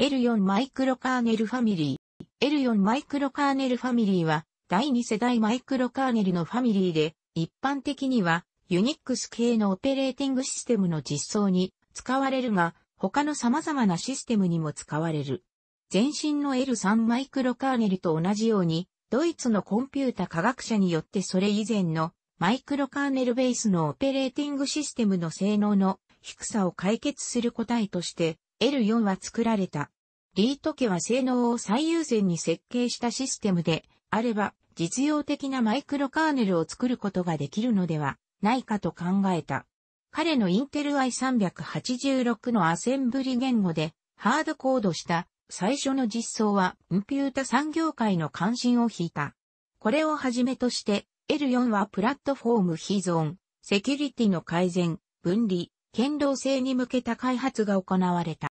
L4 マイクロカーネルファミリー。L4 マイクロカーネルファミリーは、第2世代マイクロカーネルのファミリーで、一般的には、ユニックス系のオペレーティングシステムの実装に使われるが、他の様々なシステムにも使われる。前身の L3 マイクロカーネルと同じように、ドイツのコンピュータ科学者によってそれ以前のマイクロカーネルベースのオペレーティングシステムの性能の低さを解決する答えとして L4 は作られた。リート家は性能を最優先に設計したシステムであれば、実用的なマイクロカーネルを作ることができるのではないかと考えた。彼のインテル i386 のアセンブリ言語でハードコードした最初の実装はコンピュータ産業界の関心を引いた。これをはじめとして L4 はプラットフォーム非存、セキュリティの改善、分離、堅牢性に向けた開発が行われた。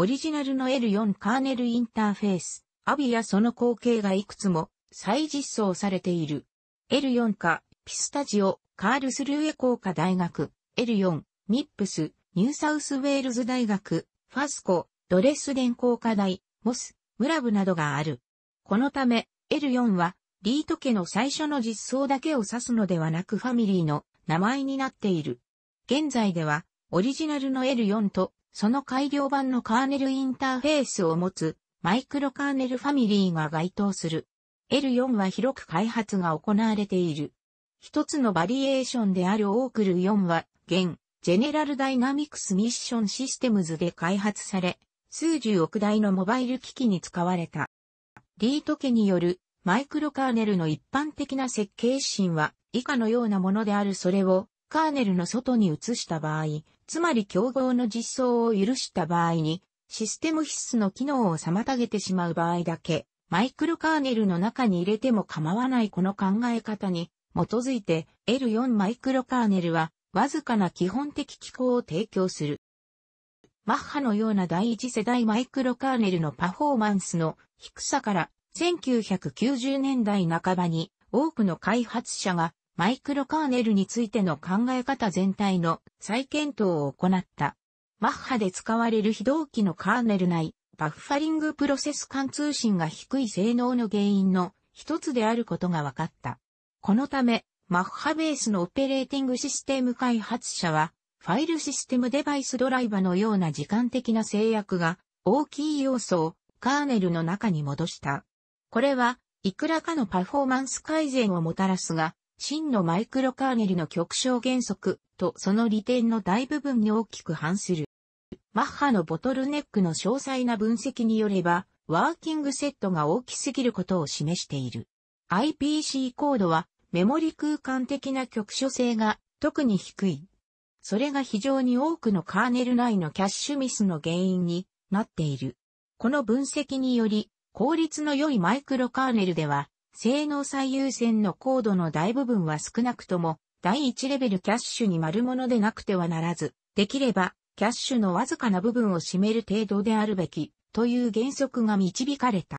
オリジナルの L4 カーネルインターフェース、アビやその後継がいくつも再実装されている。L4 か、ピスタジオ、カールスルーエ工科大学、L4、ミップス、ニューサウスウェールズ大学、ファスコ、ドレスデン工科大、モス、ムラブなどがある。このため、L4 は、リート家の最初の実装だけを指すのではなくファミリーの名前になっている。現在では、オリジナルの L4 とその改良版のカーネルインターフェースを持つマイクロカーネルファミリーが該当する。L4 は広く開発が行われている。一つのバリエーションであるオークル4は、現、ジェネラルダイナミクスミッションシステムズで開発され、数十億台のモバイル機器に使われた。リート家によるマイクロカーネルの一般的な設計指針は以下のようなものであるそれをカーネルの外に移した場合、つまり競合の実装を許した場合に、システム必須の機能を妨げてしまう場合だけ、マイクロカーネルの中に入れても構わないこの考え方に基づいて L4 マイクロカーネルはわずかな基本的機構を提供する。マッハのような第一世代マイクロカーネルのパフォーマンスの低さから1990年代半ばに多くの開発者がマイクロカーネルについての考え方全体の再検討を行った。マッハで使われる非同期のカーネル内、バッファリングプロセス間通信が低い性能の原因の一つであることが分かった。このため、マッハベースのオペレーティングシステム開発者は、ファイルシステムデバイスドライバのような時間的な制約が大きい要素をカーネルの中に戻した。これは、いくらかのパフォーマンス改善をもたらすが、真のマイクロカーネルの極小原則とその利点の大部分に大きく反する。マッハのボトルネックの詳細な分析によれば、ワーキングセットが大きすぎることを示している。IPC コードはメモリ空間的な局所性が特に低い。それが非常に多くのカーネル内のキャッシュミスの原因になっている。この分析により、効率の良いマイクロカーネルでは、性能最優先のコードの大部分は少なくとも、第1レベルキャッシュに丸物でなくてはならず、できれば、キャッシュのわずかな部分を占める程度であるべき、という原則が導かれた。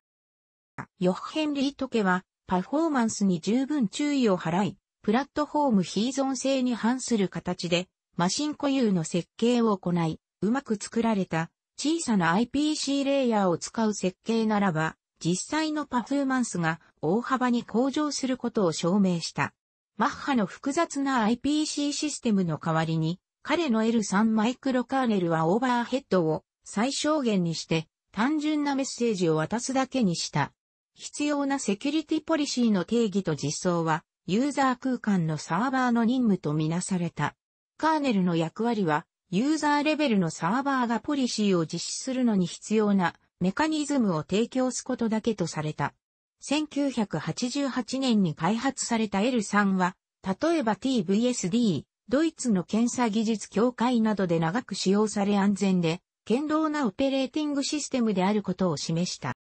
ヨッヘンリート家は、パフォーマンスに十分注意を払い、プラットフォーム非依存性に反する形で、マシン固有の設計を行い、うまく作られた小さな IPC レイヤーを使う設計ならば、実際のパフォーマンスが大幅に向上することを証明した。マッハの複雑な IPC システムの代わりに、彼の L3 マイクロカーネルはオーバーヘッドを最小限にして単純なメッセージを渡すだけにした。必要なセキュリティポリシーの定義と実装は、ユーザー空間のサーバーの任務とみなされた。カーネルの役割は、ユーザーレベルのサーバーがポリシーを実施するのに必要なメカニズムを提供すことだけとされた。1988年に開発された L3 は、例えば TVSD、ドイツの検査技術協会などで長く使用され安全で、堅牢なオペレーティングシステムであることを示した。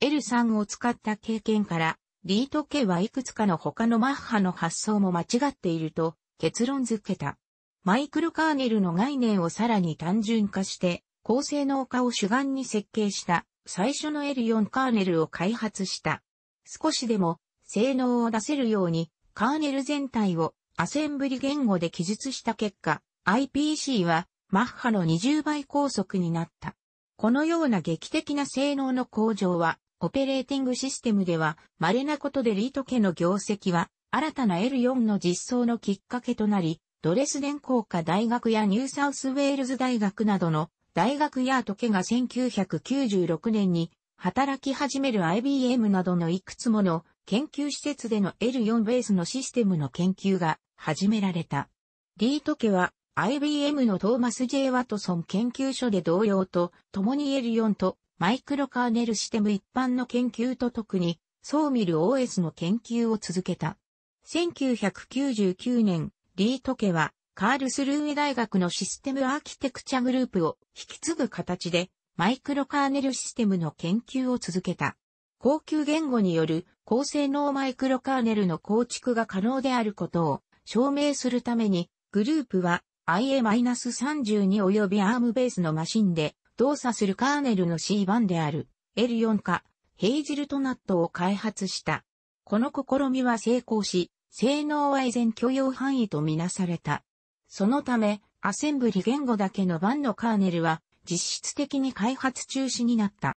L3 を使った経験から、リート系はいくつかの他のマッハの発想も間違っていると結論付けた。マイクロカーネルの概念をさらに単純化して、高性能化を主眼に設計した最初の L4 カーネルを開発した。少しでも性能を出せるようにカーネル全体をアセンブリ言語で記述した結果、IPC はマッハの20倍高速になった。このような劇的な性能の向上は、オペレーティングシステムでは稀なことでリート家の業績は新たな L4 の実装のきっかけとなり、ドレスデン工科大学やニューサウスウェールズ大学などの大学や時計が1996年に働き始める IBM などのいくつもの研究施設での L4 ベースのシステムの研究が始められた。リートケは IBM のトーマス J. ワトソン研究所で同様と共に L4 とマイクロカーネルシステム一般の研究と特にソーミル OS の研究を続けた。1999年、リートケはカールスルーエ大学のシステムアーキテクチャグループを引き継ぐ形でマイクロカーネルシステムの研究を続けた。高級言語による高性能マイクロカーネルの構築が可能であることを証明するためにグループは IA-32 及び ARM ベースのマシンで動作するカーネルの C 版である L4 化ヘイジルトナットを開発した。この試みは成功し、性能は依然許容範囲とみなされた。そのため、アセンブリ言語だけの版のカーネルは、実質的に開発中止になった。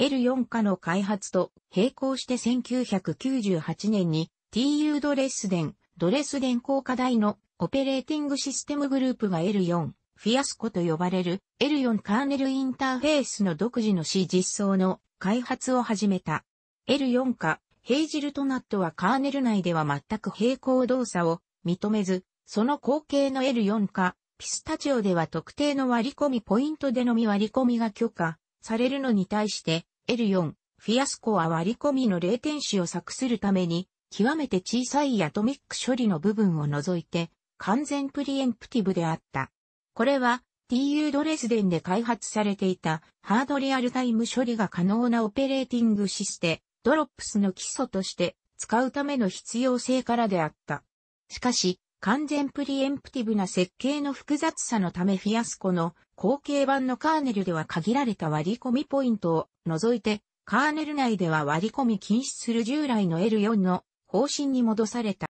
L4 化の開発と並行して1998年に TU ドレスデン、ドレスデン工科大のオペレーティングシステムグループが L4、フィアスコと呼ばれる L4 カーネルインターフェースの独自の C 実装の開発を始めた。L4 化、ヘイジルトナットはカーネル内では全く並行動作を認めず、その後継の L4 か、ピスタチオでは特定の割り込みポイントでのみ割り込みが許可されるのに対して、L4、フィアスコは割り込みの0点子を作するために、極めて小さいアトミック処理の部分を除いて、完全プリエンプティブであった。これは、TU ドレスデンで開発されていたハードリアルタイム処理が可能なオペレーティングシステ、ドロップスの基礎として使うための必要性からであった。しかし、完全プリエンプティブな設計の複雑さのためフィアスコの後継版のカーネルでは限られた割り込みポイントを除いて、カーネル内では割り込み禁止する従来の L4 の方針に戻された。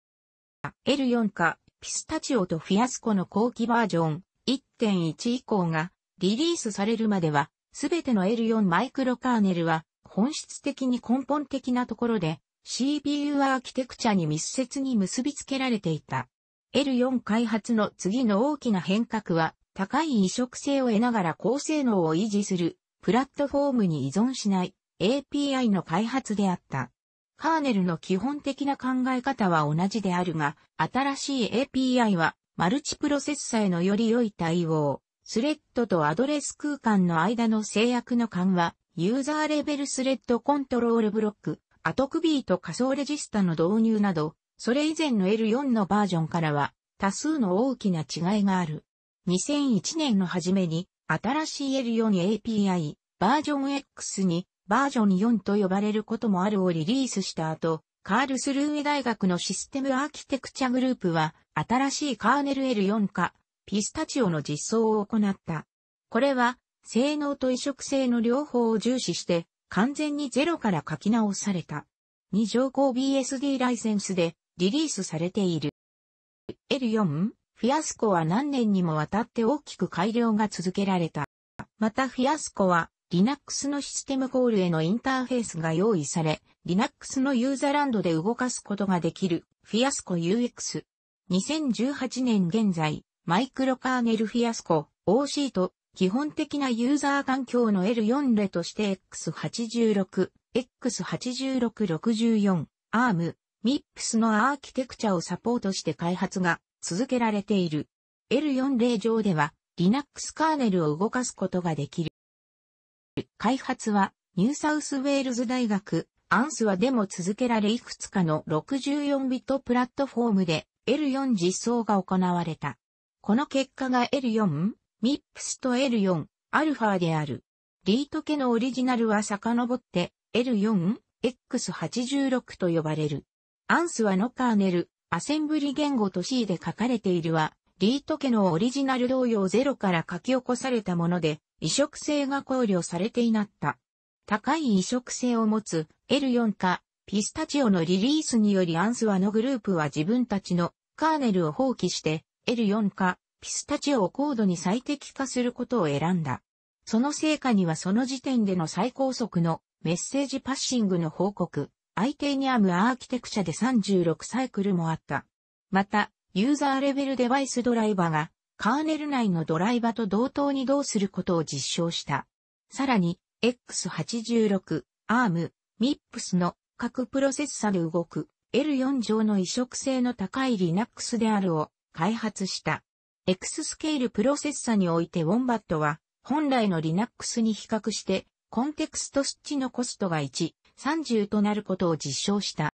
L4 かピスタチオとフィアスコの後期バージョン1.1以降がリリースされるまでは、すべての L4 マイクロカーネルは本質的に根本的なところで CPU アーキテクチャに密接に結びつけられていた。L4 開発の次の大きな変革は、高い移植性を得ながら高性能を維持する、プラットフォームに依存しない API の開発であった。カーネルの基本的な考え方は同じであるが、新しい API は、マルチプロセッサへのより良い対応、スレッドとアドレス空間の間の制約の緩和、ユーザーレベルスレッドコントロールブロック、アトクビーと仮想レジスタの導入など、それ以前の L4 のバージョンからは多数の大きな違いがある。2001年の初めに新しい L4 API バージョン X にバージョン4と呼ばれることもあるをリリースした後、カールスルーウェ大学のシステムアーキテクチャグループは新しいカーネル L4 かピスタチオの実装を行った。これは性能と移植性の両方を重視して完全にゼロから書き直された。2乗項 BSD ライセンスでリリースされている。L4 フィアスコは何年にもわたって大きく改良が続けられた。またフィアスコは Linux のシステムコールへのインターフェースが用意され、Linux のユーザランドで動かすことができるフィアスコ UX。2018年現在、マイクロカーネルフィアスコ OC と基本的なユーザー環境の L4 例として X86、X8664、ARM、MIPS のアーキテクチャをサポートして開発が続けられている。L40 上では Linux カーネルを動かすことができる。開発はニューサウスウェールズ大学アンスはでも続けられいくつかの64ビットプラットフォームで L4 実装が行われた。この結果が L4、MIPS と L4、アルファである。リート家のオリジナルは遡って L4、X86 と呼ばれる。アンスはのカーネル、アセンブリ言語と C で書かれているは、リート家のオリジナル同様ゼロから書き起こされたもので、移植性が考慮されていなった。高い移植性を持つ L4 かピスタチオのリリースによりアンスワのグループは自分たちのカーネルを放棄して L4 かピスタチオを高度に最適化することを選んだ。その成果にはその時点での最高速のメッセージパッシングの報告、アイテーニアムアーキテクチャで36サイクルもあった。また、ユーザーレベルデバイスドライバが、カーネル内のドライバと同等にどうすることを実証した。さらに、X86、ARM、MIPS の各プロセッサで動く L4 上の移植性の高い Linux であるを開発した。X スケールプロセッサにおいて Wombat は本来の Linux に比較してコンテクストスッチのコストが1、30となることを実証した。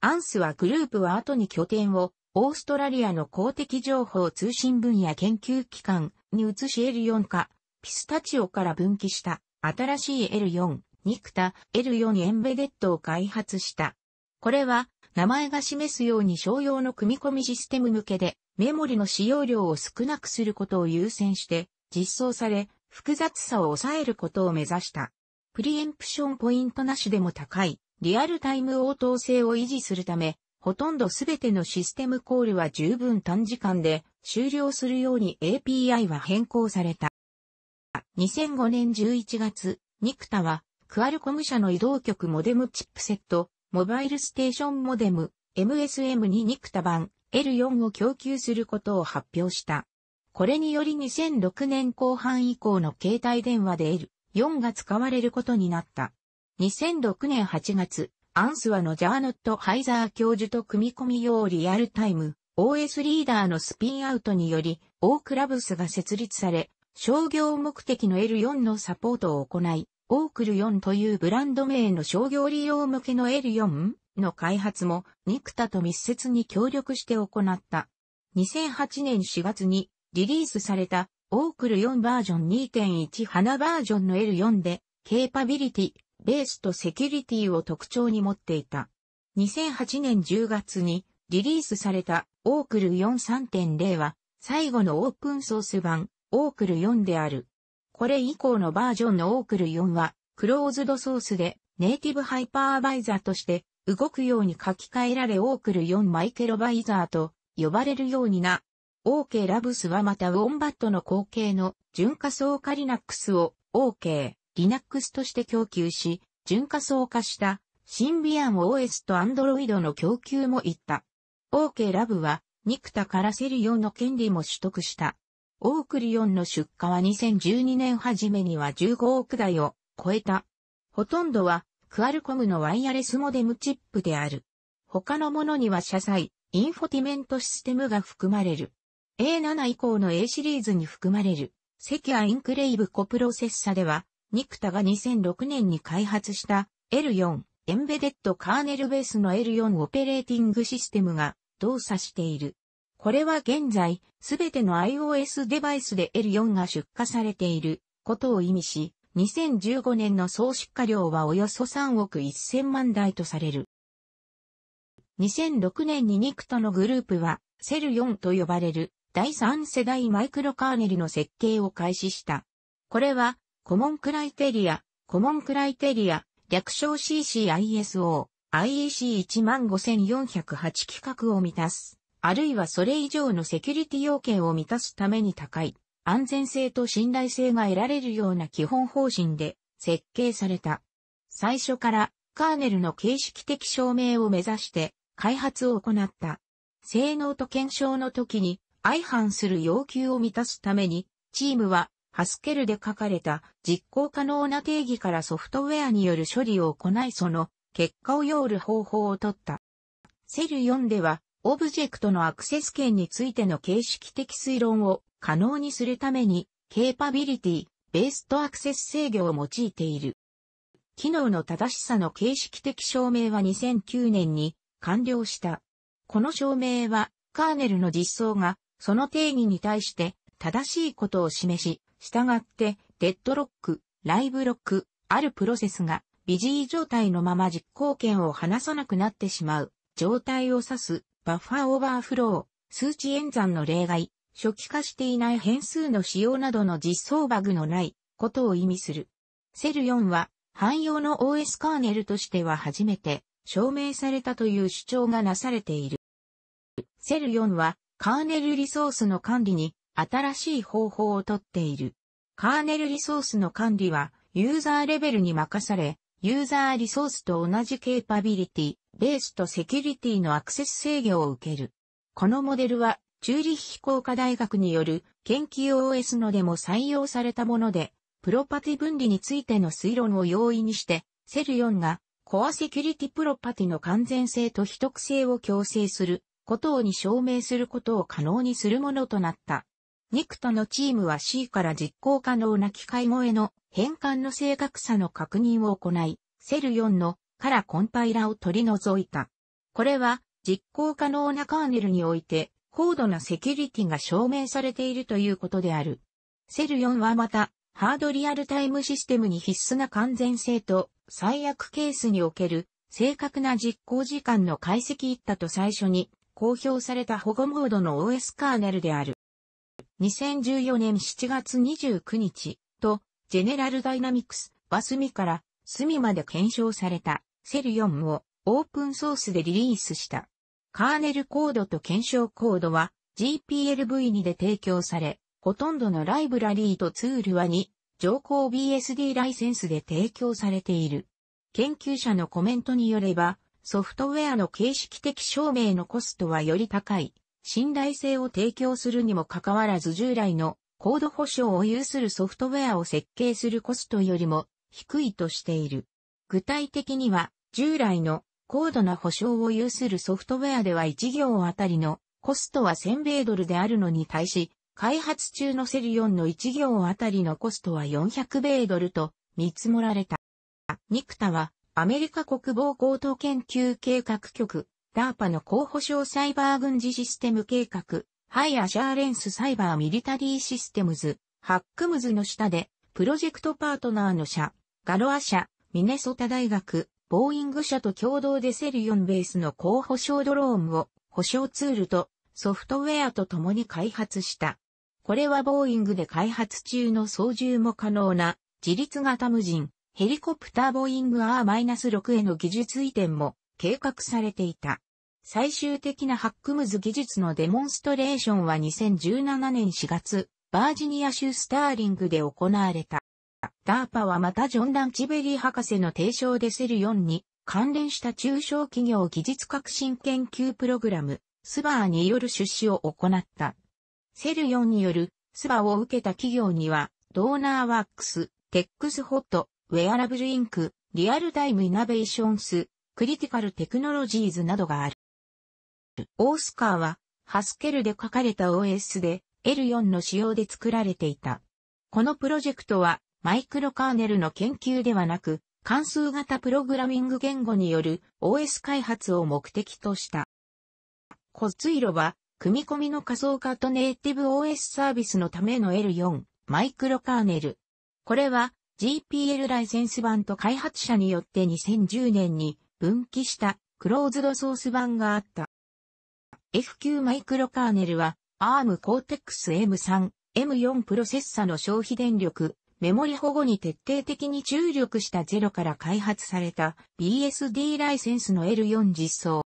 アンスはグループは後に拠点をオーストラリアの公的情報通信分野研究機関に移し L4 かピスタチオから分岐した新しい L4、ニクタ L4 エンベデッドを開発した。これは名前が示すように商用の組み込みシステム向けでメモリの使用量を少なくすることを優先して実装され複雑さを抑えることを目指した。プリエンプションポイントなしでも高い、リアルタイム応答性を維持するため、ほとんどすべてのシステムコールは十分短時間で終了するように API は変更された。2005年11月、ニクタは、クアルコム社の移動局モデムチップセット、モバイルステーションモデム、MSM にニクタ版 L4 を供給することを発表した。これにより2006年後半以降の携帯電話で4が使われることになった。2006年8月、アンスワのジャーノット・ハイザー教授と組み込み用リアルタイム OS リーダーのスピンアウトにより、オークラブスが設立され、商業目的の L4 のサポートを行い、オークル4というブランド名の商業利用向けの L4 の開発も、ニクタと密接に協力して行った。2008年4月にリリースされたオークル4バージョン2.1花バージョンの L4 で、ケーパビリティ、ベースとセキュリティを特徴に持っていた。2008年10月にリリースされたオークル43.0は最後のオープンソース版オークル4である。これ以降のバージョンのオークル4はクローズドソースでネイティブハイパーバイザーとして動くように書き換えられオークル4マイケロバイザーと呼ばれるようになオーケーラブスはまたウォンバットの後継の純化層化リナックスをオーケーリナックスとして供給し、純化層化したシンビアン OS とアンドロイドの供給もいった。オーケーラブはニクタからセリオンの権利も取得した。オークリオンの出荷は2012年初めには15億台を超えた。ほとんどはクアルコムのワイヤレスモデムチップである。他のものには車載、インフォティメントシステムが含まれる。A7 以降の A シリーズに含まれる、セキュアインクレイブコプロセッサでは、ニクタが2006年に開発した L4 エンベデッドカーネルベースの L4 オペレーティングシステムが動作している。これは現在、すべての iOS デバイスで L4 が出荷されていることを意味し、2015年の総出荷量はおよそ3億1000万台とされる。2006年にニクタのグループは、セル4と呼ばれる第3世代マイクロカーネルの設計を開始した。これは、コモンクライテリア、コモンクライテリア、略称 CCISO、IEC15408 規格を満たす、あるいはそれ以上のセキュリティ要件を満たすために高い、安全性と信頼性が得られるような基本方針で設計された。最初から、カーネルの形式的証明を目指して、開発を行った。性能と検証の時に、相反する要求を満たすために、チームはハスケルで書かれた実行可能な定義からソフトウェアによる処理を行いその結果を要る方法を取った。セル4では、オブジェクトのアクセス権についての形式的推論を可能にするために、ケーパビリティ、ベースとアクセス制御を用いている。機能の正しさの形式的証明は2009年に完了した。この証明は、カーネルの実装がその定義に対して正しいことを示し、従ってデッドロック、ライブロック、あるプロセスがビジー状態のまま実行権を離さなくなってしまう状態を指すバッファーオーバーフロー、数値演算の例外、初期化していない変数の使用などの実装バグのないことを意味する。セル4は汎用の OS カーネルとしては初めて証明されたという主張がなされている。セル4はカーネルリソースの管理に新しい方法をとっている。カーネルリソースの管理はユーザーレベルに任され、ユーザーリソースと同じケーパビリティ、ベースとセキュリティのアクセス制御を受ける。このモデルは、チューリッヒ工科大学による研究 OS のでも採用されたもので、プロパティ分離についての推論を容易にして、セル4がコアセキュリティプロパティの完全性と秘匿性を強制することをに証明することを可能にするものとなった。ニクトのチームは C から実行可能な機械萌えの変換の正確さの確認を行い、セル4のからコンパイラを取り除いた。これは実行可能なカーネルにおいて高度なセキュリティが証明されているということである。セル4はまたハードリアルタイムシステムに必須な完全性と最悪ケースにおける正確な実行時間の解析いったと最初に公表された保護モードの OS カーネルである。2014年7月29日と、ジェネラルダイナミクスは隅から隅まで検証されたセル4をオープンソースでリリースした。カーネルコードと検証コードは GPLv2 で提供され、ほとんどのライブラリーとツールは2、上項 BSD ライセンスで提供されている。研究者のコメントによれば、ソフトウェアの形式的証明のコストはより高い、信頼性を提供するにもかかわらず従来のコード保証を有するソフトウェアを設計するコストよりも低いとしている。具体的には、従来の高度な保証を有するソフトウェアでは1行あたりのコストは1000米ドルであるのに対し、開発中のセリオンの1行あたりのコストは400米ドルと見積もられた。ニクタはアメリカ国防高等研究計画局、DARPA の候補省サイバー軍事システム計画、ハイアシャーレンスサイバーミリタリーシステムズ、ハックムズの下で、プロジェクトパートナーの社、ガロア社、ミネソタ大学、ボーイング社と共同でセリオンベースの高保証ドローンを保証ツールとソフトウェアと共に開発した。これはボーイングで開発中の操縦も可能な自立型無人ヘリコプターボーイング R-6 への技術移転も計画されていた。最終的なハックムズ技術のデモンストレーションは2017年4月、バージニア州スターリングで行われた。ダーパはまたジョン・ランチベリー博士の提唱でセル4に関連した中小企業技術革新研究プログラム、スバーによる出資を行った。セル4によるスバーを受けた企業には、ドーナーワークス、テックスホット、ウェアラブルインク、リアルタイムイナベーションス、クリティカルテクノロジーズなどがある。オースカーは、ハスケルで書かれた OS で L4 の仕様で作られていた。このプロジェクトは、マイクロカーネルの研究ではなく、関数型プログラミング言語による OS 開発を目的とした。コツイロは、組み込みの仮想化とネイティブ OS サービスのための L4 マイクロカーネル。これは GPL ライセンス版と開発者によって2010年に分岐したクローズドソース版があった。F9 マイクロカーネルは ARM Cortex M3、M4 プロセッサの消費電力、メモリ保護に徹底的に注力したゼロから開発された BSD ライセンスの L4 実装。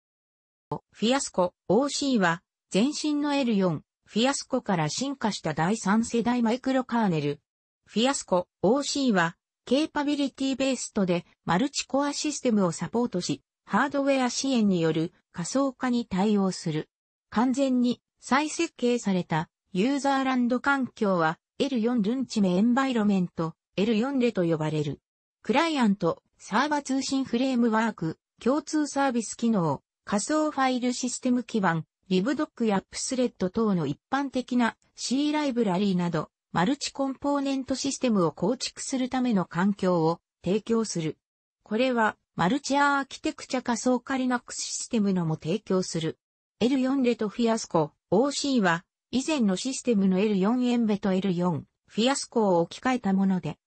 フィアスコ OC は前身の L4、フィアスコから進化した第3世代マイクロカーネル、フィアスコ OC は、ケーパビリティベーストでマルチコアシステムをサポートし、ハードウェア支援による仮想化に対応する。完全に再設計されたユーザーランド環境は L4 ルンチメエンバイロメント L4 レと呼ばれる。クライアント、サーバ通信フレームワーク、共通サービス機能、仮想ファイルシステム基盤、リブドックやアップスレッド等の一般的な C ライブラリーなど、マルチコンポーネントシステムを構築するための環境を提供する。これは、マルチアーキテクチャ仮想化リナックスシステムのも提供する。L4 レとフィアスコ OC は、以前のシステムの L4 エンベと L4 フィアスコを置き換えたもので、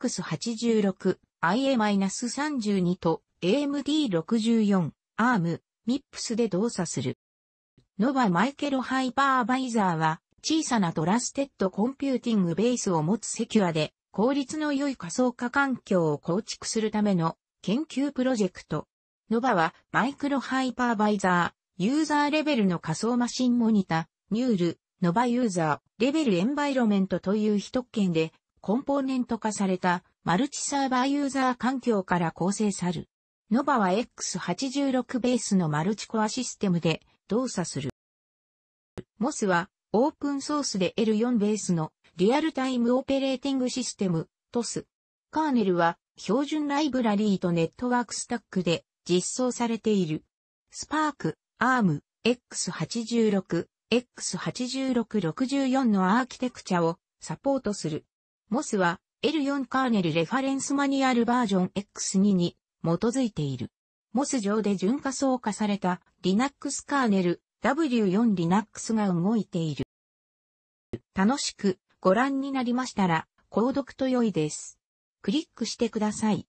X86、IA-32 と AMD64、ARM、MIPS で動作する。ノバマイケロハイパーバイザーは、小さなトラステッドコンピューティングベースを持つセキュアで、効率の良い仮想化環境を構築するための研究プロジェクト。ノバはマイクロハイパーバイザー、ユーザーレベルの仮想マシンモニタ、ニュール、ノバユーザー、レベルエンバイロメントという一権で、コンポーネント化されたマルチサーバーユーザー環境から構成さる。ノバは X86 ベースのマルチコアシステムで動作する。モスはオープンソースで L4 ベースのリアルタイムオペレーティングシステム、TOS。カーネルは標準ライブラリーとネットワークスタックで実装されている。スパーク、ARM、X86、X8664 のアーキテクチャをサポートする。MOS は L4 カーネルレファレンスマニュアルバージョン X2 に基づいている。MOS 上で順化層化された Linux カーネル W4 Linux が動いている。楽しくご覧になりましたら、購読と良いです。クリックしてください。